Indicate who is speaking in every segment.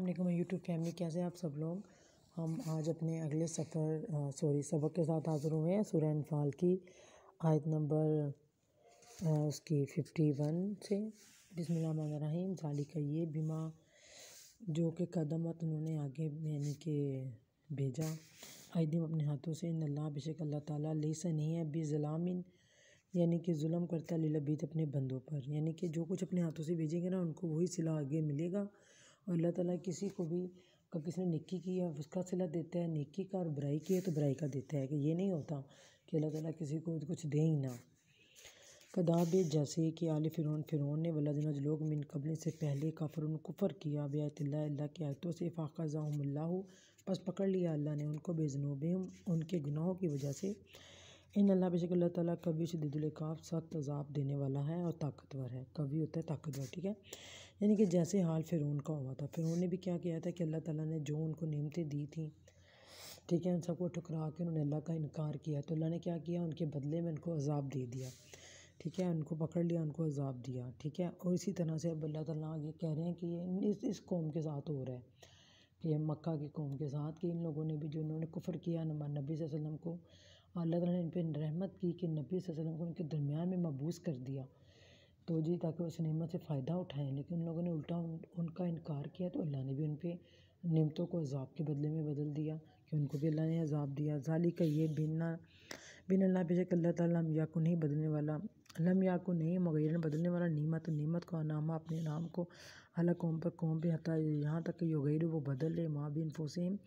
Speaker 1: अल्लाम YouTube family कैसे आप सब लोग हम आज अपने अगले सफ़र सॉरी सबक के साथ हाज़िर हुए हैं सूर्य फाल की आयत नंबर उसकी फिफ्टी वन से बिसमीम जाली का ये बीमा जो कि कदम उन्होंने आगे यानी कि भेजा आए दिन अपने हाथों से इन अल्लाह बेशक अल्लाह ताला लेसा नहीं है बी ज़लामिन यानी कि म करता बीत अपने बंदों पर यानी कि जो कुछ अपने हाथों से भेजेंगे ना उनको वही सिला आगे मिलेगा और अल्लाह ताला किसी को भी अगर किसी ने निकी की है उसका सिला देता है निकी का और बुराई की है तो बुराई का देता है कि ये नहीं होता कि अल्लाह ताला किसी को कुछ दे ही ना कदाब जैसे कि आल फिर फिर ने वल्लाजना लोग मिन कबल से पहले काफर कुफ़र किया बेतल्ला अल्लाह की आयतों से फ़ाक़ाज़ामल्ला बस पकड़ लिया अल्लाह ने उनको बेजनूब उनके गुनाहों की वजह से इन अल्लाह बेशक अल्लाह ताला कभी शदीदुल्काफ़ सख्त अजाब देने वाला है और ताकतवर है कभी होता है ताकतवर ठीक है यानी कि जैसे हाल फिर का हुआ था फिर ने भी क्या किया था कि अल्लाह ताला ने जो उनको नियमतें दी थी ठीक है उन सबको ठुकरा के उन्होंने अल्लाह का इनकार किया तो अल्लाह ने क्या किया उनके बदले में उनको अजाब दे दिया ठीक है उनको पकड़ लिया उनको अजाब दिया ठीक है और इसी तरह से अब अल्लाह तला ये कह रहे हैं कि ये इस इस कौम के साथ हो रहा है कि मक्का की कौम के साथ कि इन लोगों ने भी जो इन्होंने कुफ़र किया नबी वसलम को अल्लाह तला ने इन पर रहमत की कि नबी वसम को उनके दरमियान में मबूस कर दिया तो जी ताकि उस नियमत से फ़ायदा उठाएं लेकिन उन लोगों ने उल्टा उन, उनका इनकार किया तो अल्लाह ने भी उन पर को अजाब के बदले में बदल दिया कि उनको भी अल्लाह ने अजाब दिया जाली का ये बिना बिन अल्लाह बेशक अल्लाह ताला या याकू नहीं बदलने वाला या याकू नहीं मगैर बदलने वाला नियमत नियमत को नामा अपने नाम को अला कौम पर कौम भी हता यहाँ तक कि योगैर वो बदल ले माँ भी इनफोसेम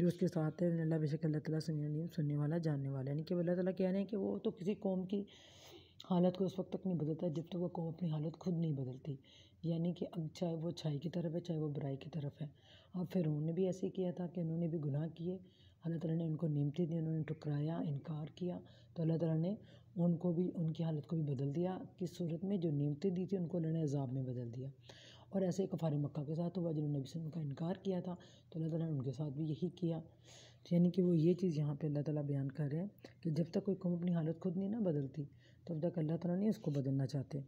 Speaker 1: जो उसके साथ है अल्लाह बेशक अल्लाह ताला सुनने सुनने वाला जानने वाला यानी कि अल्लाह ताला कह रहे हैं कि वो तो किसी कौम की हालत को उस वक्त तक नहीं बदलता जब तक वो कौम अपनी हालत खुद नहीं बदलती यानी कि अब चाहे वो अच्छाई की तरफ है चाहे वो बुराई की तरफ है अब फिर उन्होंने भी ऐसे किया था कि उन्होंने भी गुनाह किए अल्लाह ताला ने उनको नियमती दी उन्होंने ठुकराया इनकार किया तो अल्लाह ताला ने उनको भी उनकी हालत को भी बदल दिया किस सूरत में जो नियमतें दी थी उनको अल्लाह ने अजाब में बदल दिया और ऐसे कफ़ार मक्का के साथ हुआ जिन्होंने नबी का इनकार किया था तो अल्लाह ताला ने उनके साथ भी यही किया यानी कि वो ये चीज़ यहाँ पर अल्लाह ताला बयान कर रहे हैं कि जब तक कोई कौम अपनी हालत खुद नहीं ना बदलती तब तक अल्लाह तला नहीं उसको बदलना चाहते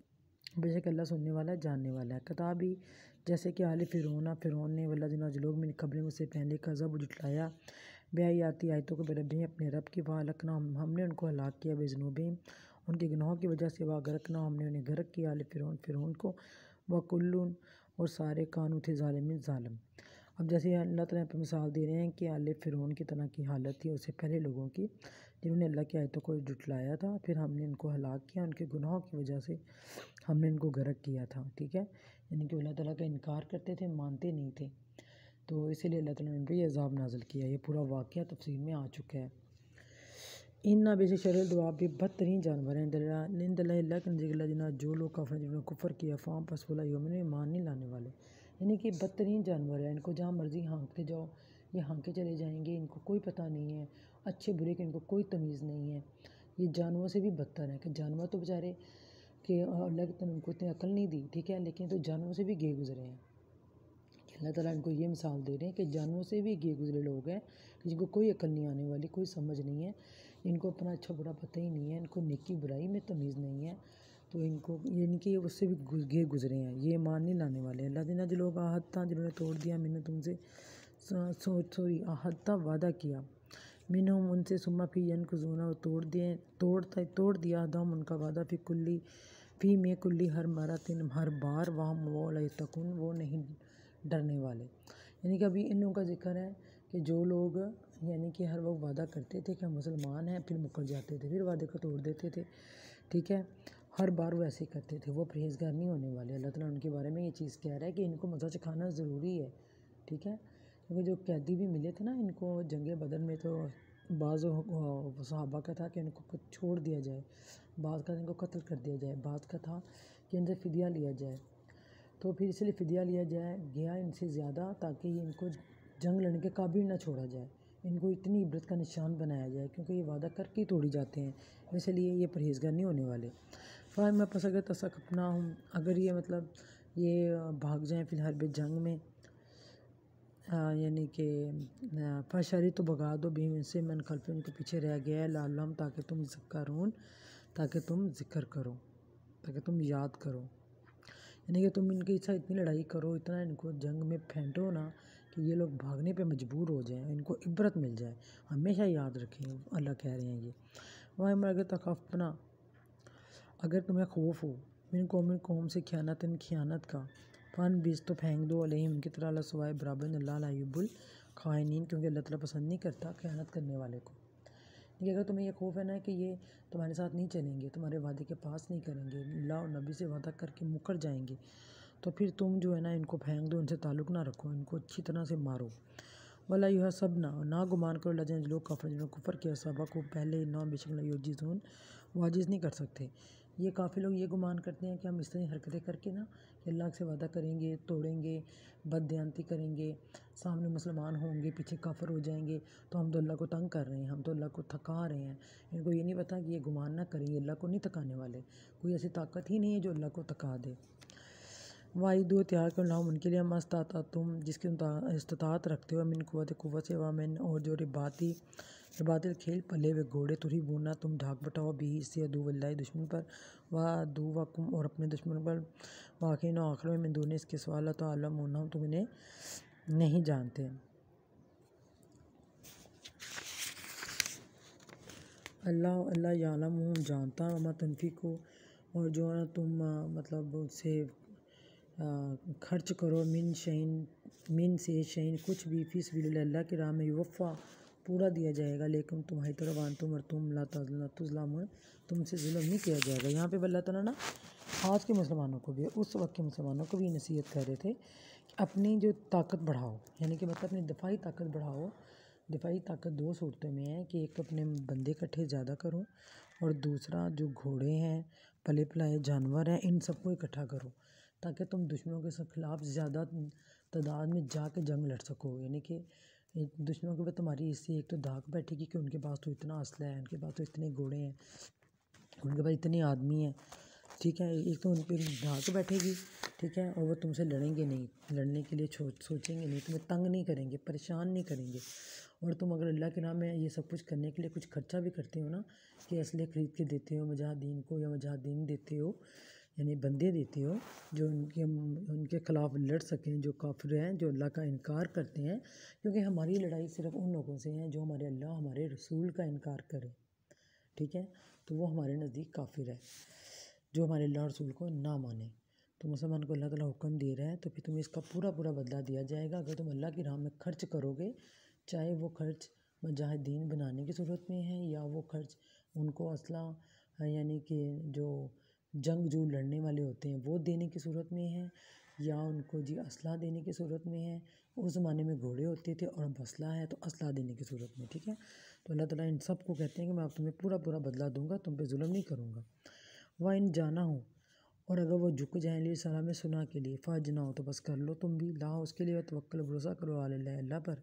Speaker 1: बेशक अल्लाह सुनने वाला है जानने वाला है ही जैसे कि आल फ़िर फ़िरौन ने वल्लाजलोग में खबरें उससे पहले का जब जुटलाया आती आयतों को बेरब अपने रब की वाह रखना हम, हमने उनको हलाक किया बेजनूबी उनके गुनाहों की वजह से वाह गरकना हमने उन्हें गर्क किया आल फ़िरन फ़िरौन को कुल्लू और सारे कानू थे ालिम ालम अब जैसे अल्लाह तला पर मिसाल दे रहे हैं कि आल फ़िरन की तरह की हालत थी उससे पहले लोगों की जिन्होंने अल्लाह की आयतों को जुटलाया था फिर हमने इनको हलाक किया उनके गुनाहों की वजह से हमने इनको गर्क किया था ठीक है यानी कि अल्लाह ताला का इनकार करते थे मानते नहीं थे तो इसीलिए अल्लाह ताला ने इनको पर अजाब नाजल किया ये पूरा वाक़ तफसील में आ चुका है इन ना बेश शर दुआ भी बदतरीन जानवर हैं जिन्ना जो लोग काफर जिन्होंने कुफर किया फाम पसफुला योमिन ईमान नहीं लाने वाले यानी कि बदतरीन जानवर है इनको जहाँ मर्ज़ी हाँकते जाओ ये हाँके चले जाएंगे इनको कोई पता नहीं है अच्छे बुरे के इनको कोई तमीज़ नहीं है ये जानवरों से भी बदतर है कि जानवर तो बेचारे कि अल्लाह की तरह उनको इतनी अकल नहीं दी ठीक है लेकिन तो जानवरों से भी गे गुजरे हैं अल्लाह ताला इनको ये मिसाल दे रहे हैं कि जानवरों से भी गे गुजरे लोग हैं जिनको कोई अकल नहीं आने वाली कोई समझ नहीं है इनको अपना अच्छा बुरा पता ही नहीं है इनको नेकी बुराई में तमीज़ नहीं है तो इनको इनकी उससे भी गिर गुजरे हैं ये मान नहीं लाने वाले अल्लाह ने जो लोग आहद था जिन्होंने तोड़ दिया मैंने तुमसे सॉरी आहद था वादा किया मैंने उनसे सुमा फिर यन खजूना और तोड़ दिए तोड़ता तोड़ दिया हम उनका वादा फिर कुल्ली फी में कुल्ली हर मारा तीन हर बार वहाँ वो तकन वो नहीं डरने वाले यानी कि अभी इन लोगों का जिक्र है कि जो लोग यानी कि हर वक्त वादा करते थे कि हम मुसलमान हैं फिर मुकर जाते थे फिर वादे को तोड़ देते थे ठीक है हर बार वो ऐसे करते थे वो परहेजगार नहीं होने वाले अल्लाह ताला उनके बारे में ये चीज़ कह रहा है कि इनको मज़ा चखाना ज़रूरी है ठीक है क्योंकि जो कैदी भी मिले थे ना इनको जंग बदन में तो बाज़ सहाबा का था कि इनको छोड़ दिया जाए बाद का इनको कत्ल कर दिया जाए बाद का था कि इनसे फ़िदिया लिया जाए तो फिर इसलिए फ़िदिया लिया जाए गया इनसे ज़्यादा ताकि इनको जंग लड़ने के काबिल ना छोड़ा जाए इनको इतनी इबरत का निशान बनाया जाए क्योंकि ये वादा करके तोड़ी जाते हैं इसलिए ये परहेजगार नहीं होने वाले फ़ार मैं पसग तसक अपना हूँ अगर ये मतलब ये भाग जाएं फिलहाल बे जंग में यानी कि फशरी तो भगा दो भीम इनसे मन खल्फ उनके पीछे रह गया है लालम ताकि तुम जिक्र ताकि तुम जिक्र करो ताकि तुम याद करो यानी कि तुम इनके साथ इतनी लड़ाई करो इतना इनको जंग में फेंटो ना कि ये लोग भागने पे मजबूर हो जाएं इनको इबरत मिल जाए हमेशा याद रखें अल्लाह कह रहे हैं ये वह मगर अपना अगर तुम्हें खौफ हो मिन कौम कौम से ख्यानत ख्यानत का फ़न बीज तो फेंक दो अलहम की तरह सवाए बराबर अल्लाहबुल खानीन क्योंकि अल्लाह तला पसंद नहीं करता ख्यात करने वाले को लेकिन अगर तुम्हें यह खौफ है ना कि ये तुम्हारे साथ नहीं चलेंगे तुम्हारे वादे के पास नहीं करेंगे ला और नबी से वादा करके मुकर जाएंगे तो फिर तुम जो है ना इनको फेंक दो इनसे ताल्लुक़ ना रखो इनको अच्छी तरह से मारो वला यह सब ना ना गुमान करो लजन लोग कफर जिन्होंने कुफर किया सभा को पहले ना बेशक लाइज वाजिज नहीं कर सकते ये काफ़ी लोग ये गुमान करते हैं कि हम इस तरह हरकतें करके ना कि अल्लाह से वादा करेंगे तोड़ेंगे बदयानती करेंगे सामने मुसलमान होंगे पीछे काफर हो जाएंगे तो हम तो अल्लाह को तंग कर रहे हैं हम तो अल्लाह को थका रहे हैं इनको ये नहीं पता कि ये गुमान ना करें अल्लाह को नहीं थकाने वाले कोई ऐसी ताकत ही नहीं है जो अल्लाह को थका दे वाई दो त्याग के लाम उनके लिए मस्त आता तुम जिसके इस्तात रखते हो मिन कुत कुत से वामिन और जो रिबाती रिबात खेल पले वे घोड़े तुरी बूना तुम ढाक बटाओ भी इससे अदूवल्ला दुश्मन पर वह दू वकुम और अपने दुश्मन पर वाकिन आखिर में दोनों इसके सवाल तो आलम होना तुम इन्हें नहीं जानते अल्लाह अल्लाह आलम हूँ जानता हूँ मैं तनफी को और जो है ना तुम मतलब उससे खर्च करो मिन शहीन मिन से शैन कुछ भी फ़ीस बिल्ला के राह में युवफ़ा पूरा दिया जाएगा लेकिन तुम्हारी तरफ तुम और तुम ला तुमसे जुलम नहीं किया जाएगा यहाँ पे अल्लाह ताला ना आज के मुसलमानों को भी उस वक्त के मुसलमानों को भी नसीहत कर रहे थे कि अपनी जो ताकत बढ़ाओ यानी कि मतलब अपनी दफाई ताकत बढ़ाओ दफाही ताकत दो सूरतों में है कि एक अपने बंदे इकट्ठे ज़्यादा करो और दूसरा जो घोड़े हैं पले पलाए जानवर हैं इन सबको इकट्ठा करो ताकि तुम दुश्मनों के ख़िलाफ़ ज़्यादा तादाद में जा कर जंग लड़ सको यानी कि दुश्मनों के पे तुम्हारी इससे एक तो धाक बैठेगी कि उनके पास तो इतना असला है उनके पास तो इतने घोड़े हैं उनके पास इतने आदमी हैं ठीक है एक तो उन पर धाक बैठेगी ठीक है और वो तुमसे लड़ेंगे नहीं लड़ने के लिए सोचेंगे नहीं तुम्हें तंग नहीं करेंगे परेशान नहीं करेंगे और तुम अगर अल्लाह के नाम में ये सब कुछ करने के लिए कुछ खर्चा भी करते हो ना कि असले ख़रीद के देते हो मुजाहिदीन को या मुजाहिदीन देते हो यानी बंदे देते हो जो उनके उनके ख़िलाफ़ लड़ सकें जो काफिर हैं जो अल्लाह का इनकार करते हैं क्योंकि हमारी लड़ाई सिर्फ़ उन लोगों से है जो हमारे अल्लाह हमारे रसूल का इनकार करें ठीक है तो वो हमारे नज़दीक काफिर है जो हमारे अल्लाह रसूल को ना माने तो मुसलमान को अल्लाह ताला हुक्म दे रहा है तो फिर तुम्हें इसका पूरा पूरा बदला दिया जाएगा अगर तुम अल्लाह की राह में खर्च करोगे चाहे वो खर्च मुजाहिदीन बनाने की सूरत में है या वो खर्च उनको असला यानी कि जो जंग जो लड़ने वाले होते हैं वो देने की सूरत में है या उनको जी असलाह देने की सूरत में है उस ज़माने में घोड़े होते थे और अब असलाह है तो असलाह देने की सूरत में ठीक है तो अल्लाह ताला इन सब को कहते हैं कि मैं आप तुम्हें पूरा पूरा बदला दूंगा तुम पे जुल्म नहीं करूँगा वह इन जाना हो और अगर वो झुक जाएँ लिए सलाह में सुना के लिए फ़र्ज ना हो तो बस कर लो तुम भी ला उसके लिए तवक्ल भरोसा करो अल्लाह पर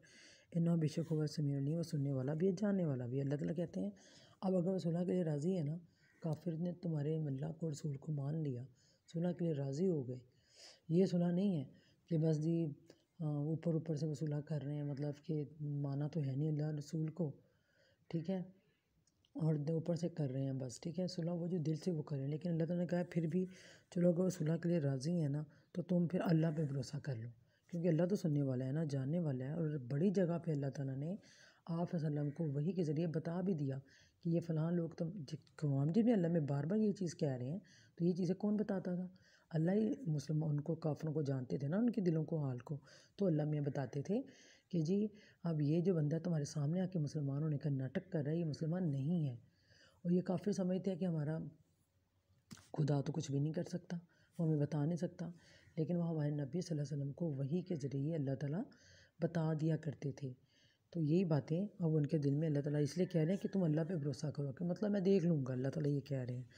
Speaker 1: इन्ना बेशक हुआ समीर नहीं वो सुनने वाला भी है जानने वाला भी अल्लाह ताला कहते हैं अब अगर वो सुना के लिए राज़ी है ना काफिर ने तुम्हारे अल्लाह को रसूल को मान लिया सुना के लिए राज़ी हो गए ये सुना नहीं है कि बस जी ऊपर ऊपर से वसूला कर रहे हैं मतलब कि माना तो है नहीं अल्लाह रसूल को ठीक है और ऊपर से कर रहे हैं बस ठीक है सुलह वो जो दिल से वो कर रहे हैं लेकिन अल्लाह ताला ने कहा फिर भी चलो अगर सुलह के लिए राज़ी है ना तो तुम फिर अल्लाह पे भरोसा कर लो क्योंकि अल्लाह तो सुनने वाला है ना जानने वाला है और बड़ी जगह पे अल्लाह ताला ने आप को वही के ज़रिए बता भी दिया कि ये फ़लाँ लोग तो कवाम भी अल्लाह में बार बार ये चीज़ कह रहे हैं तो ये चीज़ें कौन बताता था अल्लाह ही मुसलमान उनको काफ़रों को जानते थे ना उनके दिलों को हाल को तो अल्लाह में बताते थे कि जी अब ये जो बंदा तुम्हारे सामने आके मुसलमान होने का नाटक कर रहा है ये मुसलमान नहीं है और ये काफ़ी समझते हैं कि हमारा खुदा तो कुछ भी नहीं कर सकता वो हमें बता नहीं सकता लेकिन वह हमारे नबी वसल्लम को वही के ज़रिए अल्लाह ताला बता दिया करते थे तो यही बातें अब उनके दिल में अल्लाह ताला इसलिए कह रहे हैं कि तुम अल्लाह पे भरोसा करो कि मतलब मैं देख लूँगा अल्लाह ताला ये कह रहे हैं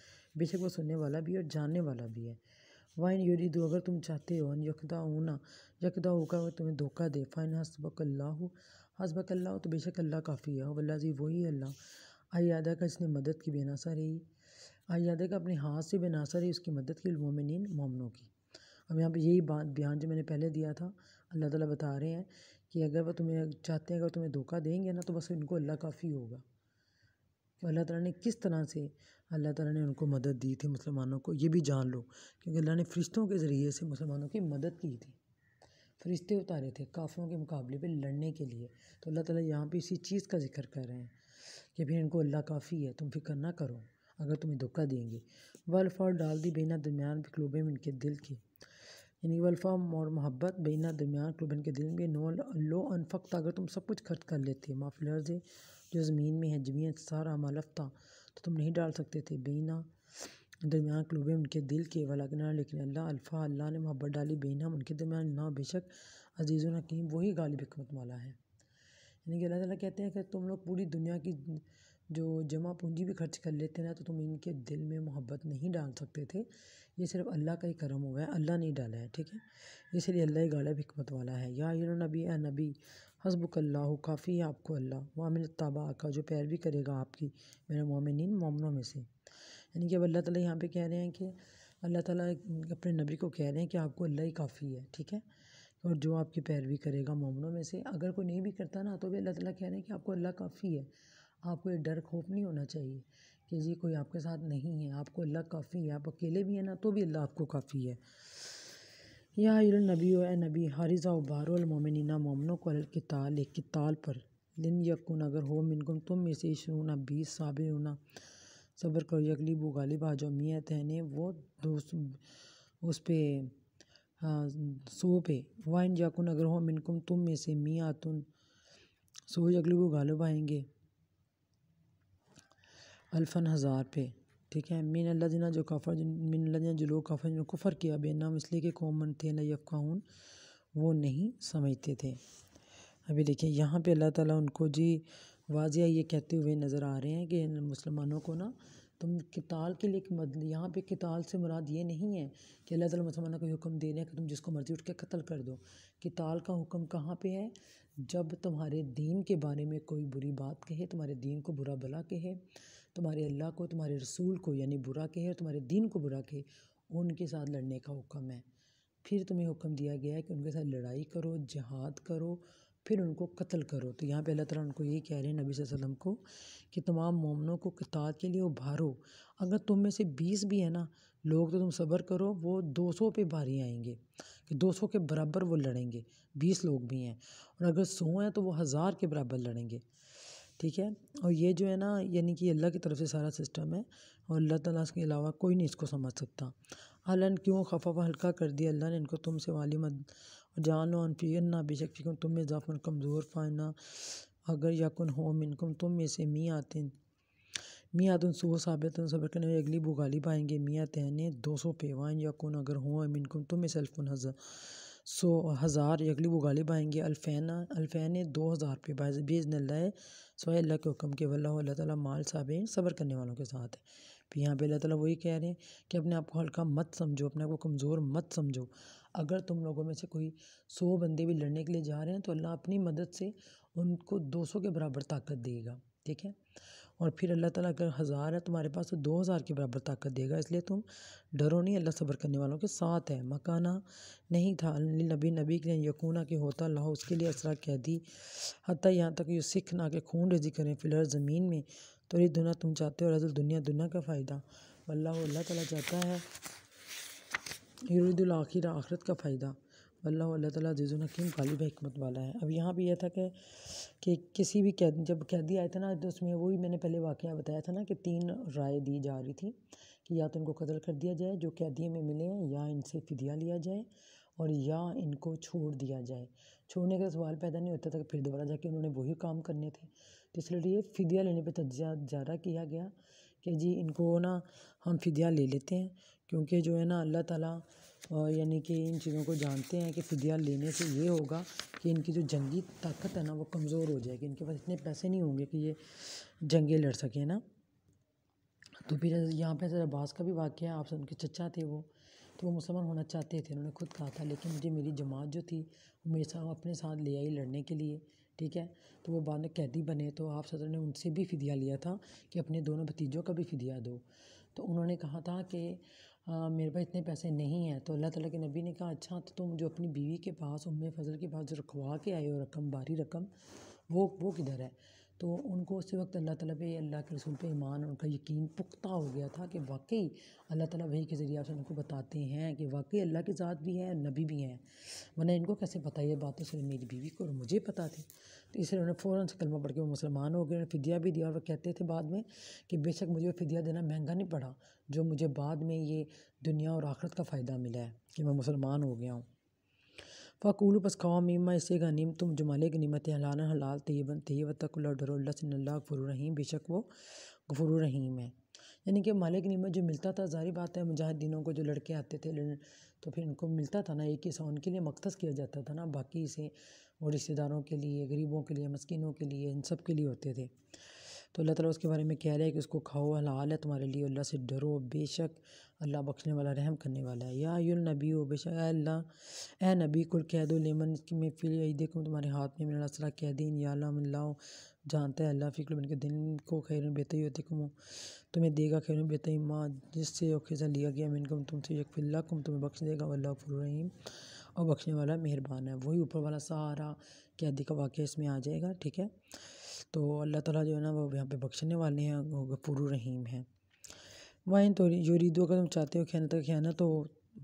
Speaker 1: बेशक वो सुनने वाला भी और जानने वाला भी है वाइन यूरी दो अगर तुम चाहते हो अन यकदा होना यकदा होगा अगर तुम्हें धोखा दे फ़ाइन हसबक अल्लाह हसबक अल्लाह तो बेशक अल्लाह काफ़ी है वल्ला जी वही अल्लाह आयादा का इसने मदद की बेनासा रही आयादा का अपने हाथ से बेनासा रही उसकी मदद की मोमिन मोमनों की अब यहाँ पर यही बात बयान जो मैंने पहले दिया था अल्लाह ताला बता रहे हैं कि अगर वो तुम्हें चाहते हैं अगर तुम्हें धोखा देंगे ना तो बस उनको अल्लाह काफ़ी होगा अल्लाह ताला ने किस तरह से अल्लाह ताला ने उनको मदद दी थी मुसलमानों को ये भी जान लो क्योंकि अल्लाह ने फ़रिश्तों के ज़रिए से मुसलमानों की मदद की थी फरिश्ते उतारे थे काफ़िलों के मुकाबले पर लड़ने के लिए तो अल्लाह ताला यहाँ पर इसी चीज़ का जिक्र कर रहे हैं कि भाई इनको अल्लाह काफ़ी है तुम फिक्र ना करो अगर तुम्हें धोखा देंगे वाल फॉल डाल दी बेना दरमियान फिकलूबे में इनके दिल की यानी वल्फा और मोहब्बत बेना दरमियान क्लूबन के दिल में नो लो अनफक अगर तुम सब कुछ खर्च कर लेते लर्जे जो ज़मीन में है जमीन सारा मलफ्ता तो तुम नहीं डाल सकते थे बेना दरमियान क्लूबे उनके दिल के वलागना लेकिन अल्लाह अल्फ़ा अल्लाह ने मोहब्बत डाली बेना उनके दरमियान ना बेशक अजीज़ हकीम वही गालिब हमत वाला है यानी कि अल्लाह तहते कहते हैं कि तुम लोग पूरी दुनिया की जो जमा पूंजी भी खर्च कर लेते ना तो तुम इनके दिल में मोहब्बत नहीं डाल सकते थे ये सिर्फ अल्लाह का ही करम हुआ है अल्लाह ने डाला है ठीक है इसलिए अल्लाह ही गालब हमत वाला है या नबी ए नबी हसबुकल्ला काफ़ी है आपको अल्लाह मामिन तबा का जो पैरवी करेगा आपकी मेरे मोमिन मोमनों में से यानी कि अब अल्लाह ताली यहाँ पर कह रहे हैं कि अल्लाह ताली अपने नबी को कह रहे हैं कि आपको अल्लाह ही काफ़ी है ठीक है और जो आपकी पैरवी करेगा मोमनों में से अगर कोई नहीं भी करता ना तो भी अल्लाह ताला कह रहे हैं कि आपको अल्लाह काफ़ी है आपको ये डर खोफ नहीं होना चाहिए कि जी कोई आपके साथ नहीं है आपको अल्लाह काफ़ी है आप अकेले भी हैं ना तो भी अल्लाह आपको काफ़ी है या नबी नबी हारिजा उबारमिन मोमनों को अलकिताल एक किताल पर दिन यकुन अगर हो मिनकुम तुम में से ना बीस साबिर होना सब्र करो यकली गालिब आ जाओ मियाँ तहने वो दो उस पर हाँ, सो पे वाइन यकुन अगर हो मिनकुम तुम में से मियाँ तुन सो यकली वो गालिब आएंगे अल्फ़न हज़ार पे ठीक है मिन अल्लाजीना जो काफ़र मीन अल्लाजीना जो लोग काफ़र जिन्होंने कुफ़र किया बेनाम इसलिए कि कौमन थे न यफ़ाहून वो नहीं समझते थे अभी देखिए यहाँ पे अल्लाह ताला उनको जी वाजिया ये कहते हुए नज़र आ रहे हैं कि मुसलमानों को ना तुम किताल के लिए मदल यहाँ पे किताल से मुराद ये नहीं है कि अल्लाह ताला मुसलमानों को हुक्म दे रहे हैं कि तुम जिसको मर्ज़ी उठ के कत्ल कर दो किताल का हुक्म कहाँ पे है जब तुम्हारे दीन के बारे में कोई बुरी बात कहे तुम्हारे दीन को बुरा भला कहे तुम्हारे अल्लाह को तुम्हारे रसूल को यानी बुरा कहे और तुम्हारे दीन को बुरा कहे उनके साथ लड़ने का हुक्म है फिर तुम्हें हुक्म दिया गया है कि उनके साथ लड़ाई करो जहाद करो फिर उनको कत्ल करो तो यहाँ पे अल्लाह ताला उनको ये कह रहे हैं नबी वसल्लम को कि तमाम मोमनों को किताब के लिए उभारो अगर तुम में से बीस भी है ना लोग तो तुम सब्र करो वो दो सौ पे भारी आएंगे कि दो सौ के बराबर वो लड़ेंगे बीस लोग भी हैं और अगर सौ हैं तो वो हज़ार के बराबर लड़ेंगे ठीक है और ये जो है ना यानी कि अल्लाह की तरफ से सारा सिस्टम है और अल्लाह ताला के अलावा कोई नहीं इसको समझ सकता अलन क्यों खफा व हल्का कर दिया अल्लाह ने इनको तुम से वाली मद जानो अनफियन ना बेशक फिकुम तुम में इजाफन कमज़ोर फाना अगर यकुन हो मिनकुम तुम में से मी आते मी आते सुबह साबित सबर करने अगली बुगाली पाएंगे मियाँ तहने दो सौ पेवान यकुन अगर हो मिनकुम तुम में सेल्फुन हज़र सौ हज़ार अगली वो गालिब आएंगे अल्फ़ैना अल्फ़ैन दो हज़ार पे बाज़ बीज़ नल्ला सोए अल्लाह के हुक्म के वल्ला अल्लाह ताला माल साहब सब्र करने वालों के साथ है फिर यहाँ पे अल्लाह ताला वही कह रहे हैं कि अपने आप को हल्का मत समझो अपने आप को कमज़ोर मत समझो अगर तुम लोगों में से कोई सौ बंदे भी लड़ने के लिए जा रहे हैं तो अल्लाह अपनी मदद से उनको दो सौ के बराबर ताकत देगा ठीक है और फिर अल्लाह ताला अगर हज़ार है तुम्हारे पास तो दो हज़ार के बराबर ताकत देगा इसलिए तुम डरो नहीं अल्लाह सब्र करने वालों के साथ है मकाना नहीं था नबी नबी के लिए यकूना के होता अल्लाह उसके लिए असरा कैदी हती यहाँ तक ये सिख ना के खून रजी करें फिलहाल ज़मीन में तो ये दुनिया तुम चाहते हो रजल दुनिया दुनिया का फ़ायदा अल्लाह अल्लाह ताला चाहता है यूरदुल आखिर आखरत का फ़ायदा अल्लाह अल्लाह ताला अजीज़ुल हकीम गालिब हमत वाला है अब यहाँ भी यह था कि कि किसी भी कैद जब कैदी आए थे ना तो उसमें वही मैंने पहले वाक़ बताया था ना कि तीन राय दी जा रही थी कि या तो इनको कदर कर दिया जाए जो कैदी में मिले हैं या इनसे फिदिया लिया जाए और या इनको छोड़ दिया जाए छोड़ने का सवाल पैदा नहीं होता था फिर दोबारा जाके उन्होंने वही काम करने थे तो इसलिए फ़िदिया लेने पर तजा ज़्यादा किया गया कि जी इनको ना हम फ़िदिया ले लेते हैं क्योंकि जो है ना अल्लाह ताला यानी कि इन चीज़ों को जानते हैं कि फिदिया लेने से ये होगा कि इनकी जो जंगी ताकत है ना वो कमज़ोर हो जाएगी इनके पास इतने पैसे नहीं होंगे कि ये जंगे लड़ सकें ना तो फिर यहाँ पे सर अब्बास का भी वाक्य है आपसे उनके चचा थे वो तो वो मुसलमान होना चाहते थे उन्होंने खुद कहा था लेकिन मुझे मेरी जमात जो थी वो मेरे साथ अपने साथ ले आई लड़ने के लिए ठीक है तो वो बाद में कैदी बने तो आप सदर ने उनसे भी फिदिया लिया था कि अपने दोनों भतीजों का भी फिदिया दो तो उन्होंने कहा था कि मेरे पास इतने पैसे नहीं हैं तो अल्लाह ताला के नबी ने कहा अच्छा तो तुम जो अपनी बीवी के पास उम्मे फ़ज़ल के पास जो रखवा के आए हो रकम भारी रकम वो वो किधर है तो उनको उस वक्त अल्लाह ताला पे अल्लाह के रसूल पे ईमान उनका यकीन पुख्ता हो गया था कि वाकई अल्लाह ताला वही के ज़रिए आपसे उनको बताते हैं कि वाकई अल्लाह के ज़ात भी हैं नबी भी हैं वरना इनको कैसे पता ये बात तो सिर्फ मेरी बीवी को और मुझे पता थी तो इसलिए उन्होंने फ़ौरन से कलमा पढ़ के वो मुसलमान हो गए उन्होंने फिदिया भी दिया और कहते थे बाद में कि बेशक मुझे फिदिया देना महंगा नहीं पड़ा जो मुझे बाद में ये दुनिया और आखरत का फ़ायदा मिला है कि मैं मुसलमान हो गया हूँ बस बसखाओ मीमा इसे गनीम तुम जुमाले गनीमत हलाना हलाल तयबन तयब तकल्ला सल्ला रहीम बेशक वो गफुर रहीम है यानी कि मालिक नीमत जो मिलता था जारी बात है मुजाहिदीनों को जो लड़के आते थे तो फिर इनको मिलता था ना एक हिस्सा उनके लिए मकसद किया जाता था ना बाकी इसे वो रिश्तेदारों के लिए गरीबों के लिए मस्किनों के लिए इन सब के लिए होते थे तो अल्लाह ताला उसके बारे में कह रहा है कि उसको खाओ हलाल है तुम्हारे लिए अल्लाह से डरो बेशक अल्लाह बख्शने वाला रहम करने वाला है या नबी हो बेशक अल्लाह ए नबी कुल कह दो लेमन में फिर यही देखूँ तुम्हारे हाथ में मेरा असला कह दिन या जानते जानता है अल्लाह फिक्र बनकर दिन को खैर बेतई होते तुम तुम्हें देगा खैर बेहतर माँ जिससे खैसा लिया गया मैं इनकम तुमसे फिल्ला कम तुम्हें बख्श देगा अल्लाह फुरहीम और बख्शने वाला मेहरबान है वही ऊपर वाला सारा क्या दिखा वाक्य इसमें आ जाएगा ठीक है तो अल्लाह ताला जो है ना वो यहाँ पे बख्शने वाले हैं वो गफूर रहीम हैं वाइन तो यूरीदो अगर तुम चाहते हो का खयानत तो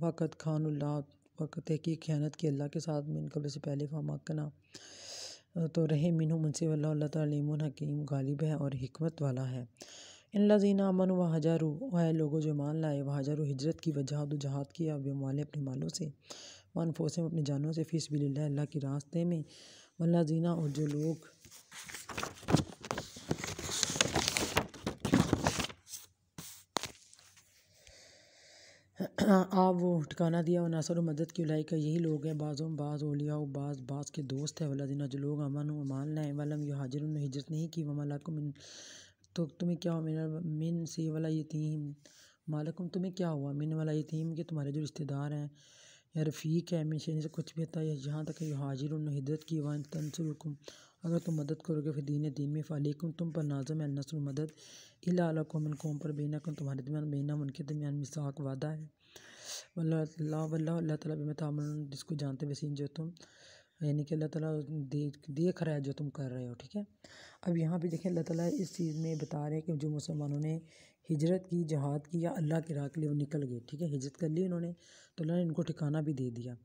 Speaker 1: वक़त खानुल्ला वक़त है कि खयानत की अल्लाह के साथ में कब से पहले करना तो रहे मिन मुनसिब अल्लाह तलीम हकीम गालिब है और हमत वाला है इन लजीना अमन व हजारू वह लोगों जो मान लाए व हजारू हजरत की वजहद तो जहाद किया अब माले अपने मालों से वन फोसे अपने जानों से फीस बिल्ला अल्लाह के रास्ते में वल्ला जीना और जो लोग आप वो ठिकाना दिया और नासर मदद की लाइक का यही लोग हैं बाज़ों बाज़ ओलिया बाज़ बाज़ के दोस्त है वाला दिना जो लोग अमन अमान लाए वालम यो हाजिर हिजरत नहीं की वमा लाकुम तो तुम्हें क्या मेरा मिन से वाला यतीम मालकुम तुम्हें क्या हुआ मिन वाला यतीम के तुम्हारे जो रिश्तेदार हैं या रफ़ीक है मिन से कुछ भी होता है यहाँ तक यो हाजिर हिजरत की वन हुकुम अगर तुम मदद करोगे फिर दीन दीन में फ़ालिकुम तुम पर नाजम नसर मदद इला कौम पर बेना कम तुम्हारे दरमियान बेना उनके दरमियान मिसाक वादा है वल्ला अल्लाह ताला बिमा तामन तो जिसको जानते वैसे जो तुम यानी कि अल्लाह ताला देख देख रहा है जो तुम कर रहे हो ठीक है अब यहाँ पे देखें अल्लाह ताला इस चीज़ में बता रहे हैं कि जो मुसलमानों ने हिजरत की जहाद की या अल्लाह की राह के लिए वो निकल गए ठीक है हिजरत कर ली उन्होंने तो अल्लाह ने इनको ठिकाना भी दे दिया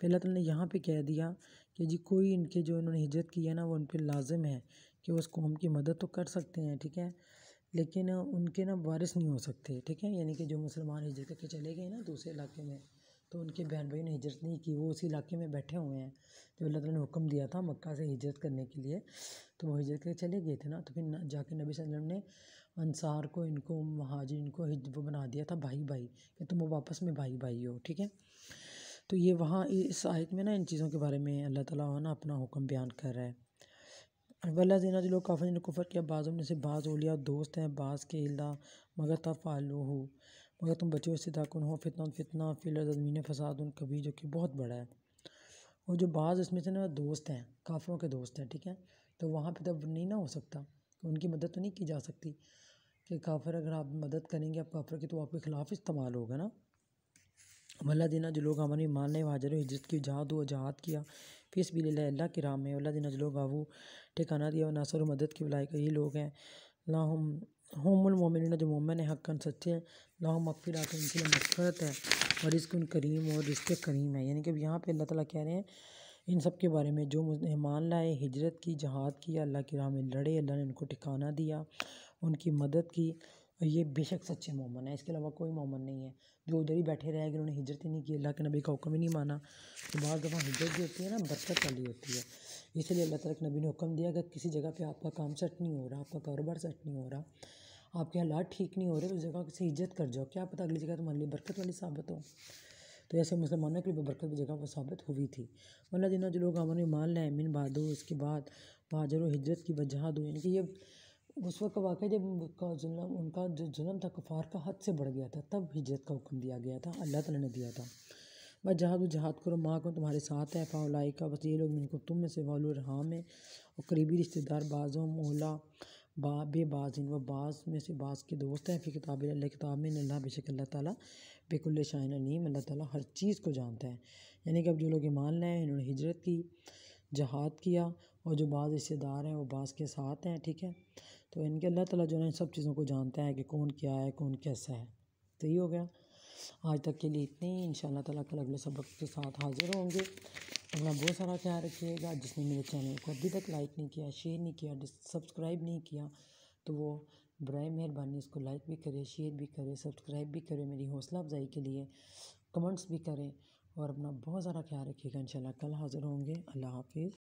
Speaker 1: फिर अल्लाह ताला ने यहाँ पे कह दिया कि जी कोई इनके जो इन्होंने हिजरत की है ना वो उन पर लाजम है कि उस कौम की मदद तो कर सकते हैं ठीक है लेकिन उनके ना वारिस नहीं हो सकते ठीक है यानी कि जो मुसलमान हिजरत करके चले गए ना दूसरे इलाके में तो उनके बहन भाई ने हिजरत नहीं की वो उसी इलाके में बैठे हुए हैं जो तो अल्लाह ताला ने हुक्म दिया था मक्का से हिजरत करने के लिए तो वो हिजरत करके चले गए थे ना तो फिर जाके नबी वसल्लम ने अंसार को इनको महाजिर को वो बना दिया था भाई भाई कि तुम वो वापस में भाई भाई हो ठीक है तो ये वहाँ इस आयत में ना इन चीज़ों के बारे में अल्लाह ताला ना अपना हुक्म बयान कर रहा है वल्लाजीना जो लोग काफ़ी ने कुफर किया बाज़ों ने से बाज़ ओलिया दोस्त हैं बाज़ के इल्दा मगर फालो हो मगर तुम बचे हो दाकुन हो फितना फितना जमीन फसाद उन कभी जो कि बहुत बड़ा है और जो बाज़ उसमें से ना दोस्त हैं काफ़रों के दोस्त हैं ठीक है तो वहाँ पर तब नहीं ना हो सकता उनकी मदद तो नहीं की जा सकती कि काफ़र अगर आप मदद करेंगे आप काफ़र की तो आपके ख़िलाफ़ इस्तेमाल होगा ना वल्ला दीना जो लोग हमारे ने हाजिर हजरत की जहाद व जहाद किया फिर भी अल्लाह के राम में वल्ला दीना जो लोग आवू ठिकाना दिया और नासर मदद की बुलाई कई लोग हैं लाहम हममिन जो मोमिन है हक़ सच्चे हैं लाहम मकफिर रात उनके लिए है और उन करीम और रिश्ते करीम है यानी कि यहाँ पर अल्लाह तला कह रहे हैं इन सब के बारे में जो ईमान लाए हिजरत की जहाद की अल्लाह की राह में लड़े अल्लाह ने उनको ठिकाना दिया उनकी मदद की और ये बेशक सच्चे मोमन है इसके अलावा कोई मोमन नहीं है जो उधर ही बैठे रहे अगर उन्होंने हिजरत ही नहीं की अल्लाह के नबी का हुक्म ही नहीं माना तो जब दफ़ा हिजरत जो होती है ना बरकत वाली होती है इसलिए अल्लाह तला के नबी ने हुक्म दिया अगर किसी जगह पर आपका काम सेट नहीं हो रहा आपका कारोबार सेट नहीं हो रहा आपके हालात ठीक नहीं हो रहे तो उस जगह से हिजरत कर जाओ क्या पता अगली जगह तुम्हारे लिए बरकत वाली साबित हो तो ऐसे मुसलमानों के लिए बरकत की जगह पर साबित हुई थी वरना जिन्होंने जो लोग अमन मान लें मिन बहादुर उसके बाद बहादुर हिजरत की वजह दो यानी कि ये उस वक्त वाकई जब उनका जुल्म उनका जो जुल्म था कुफार का हद से बढ़ गया था तब हिजरत का हुक्म दिया गया था अल्लाह तला ने दिया था बस जहाद जहाद करो माँ को तुम्हारे साथ है फ़ाउलाई का बस ये लोग जिनको तुम में से वालू रहा में और करीबी रिश्तेदार बाज़ों मोहला बा बे बेबाजिन व बाज में से बाज के दोस्त हैं फिर किताब किताब में अल्लाह बेशक अल्लाह ताली बेकुल्ल शाह नीम अल्लाह ताली हर चीज़ को जानता है यानी कि अब जो लोग ईमान लाए हैं इन्होंने हिजरत की जहाद किया और जो बाज़ रिश्तेदार हैं वो बाज़ के साथ हैं ठीक है तो इनके अल्लाह ताला जो है इन सब चीज़ों को जानता है कि कौन क्या है कौन कैसा है तो ये हो गया आज तक के लिए इतने ही इन ताला कल अगले सबक के साथ हाज़िर होंगे अपना बहुत सारा ख्याल रखिएगा जिसने मेरे चैनल को अभी तक लाइक नहीं किया शेयर नहीं किया सब्सक्राइब नहीं किया तो वो बर मेहरबानी इसको लाइक भी करें शेयर भी करें सब्सक्राइब भी करें मेरी हौसला अफजाई के लिए कमेंट्स भी करें और अपना बहुत सारा ख्याल रखिएगा इंशाल्लाह कल हाज़िर होंगे अल्लाह हाफिज़